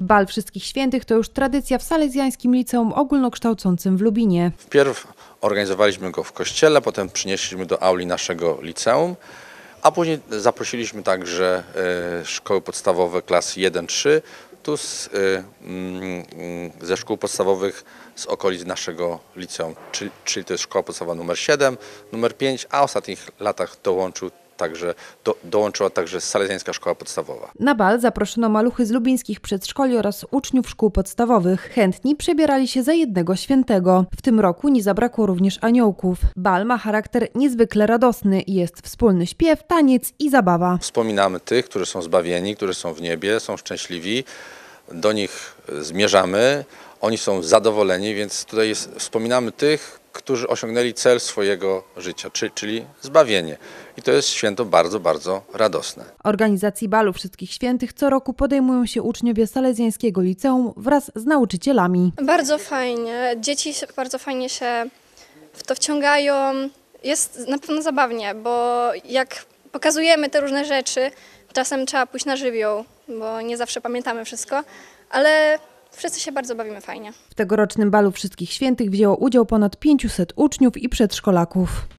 Bal Wszystkich Świętych to już tradycja w Salezjańskim Liceum Ogólnokształcącym w Lubinie. Wpierw organizowaliśmy go w kościele, potem przynieśliśmy do auli naszego liceum, a później zaprosiliśmy także e, szkoły podstawowe klas 1-3, tu z, e, mm, ze szkół podstawowych z okolic naszego liceum, czyli, czyli to jest szkoła podstawowa numer 7, numer 5, a w ostatnich latach dołączył także do, dołączyła także Salezjańska Szkoła Podstawowa. Na bal zaproszono maluchy z lubińskich przedszkoli oraz uczniów szkół podstawowych. Chętni przebierali się za jednego świętego. W tym roku nie zabrakło również aniołków. Bal ma charakter niezwykle radosny. Jest wspólny śpiew, taniec i zabawa. Wspominamy tych, którzy są zbawieni, którzy są w niebie, są szczęśliwi. Do nich zmierzamy. Oni są zadowoleni, więc tutaj jest, wspominamy tych, którzy osiągnęli cel swojego życia, czyli zbawienie. I to jest święto bardzo, bardzo radosne. Organizacji Balu Wszystkich Świętych co roku podejmują się uczniowie Salezjańskiego Liceum wraz z nauczycielami. Bardzo fajnie. Dzieci bardzo fajnie się w to wciągają. Jest na pewno zabawnie, bo jak pokazujemy te różne rzeczy, czasem trzeba pójść na żywioł, bo nie zawsze pamiętamy wszystko, ale Wszyscy się bardzo bawimy fajnie. W tegorocznym balu Wszystkich Świętych wzięło udział ponad 500 uczniów i przedszkolaków.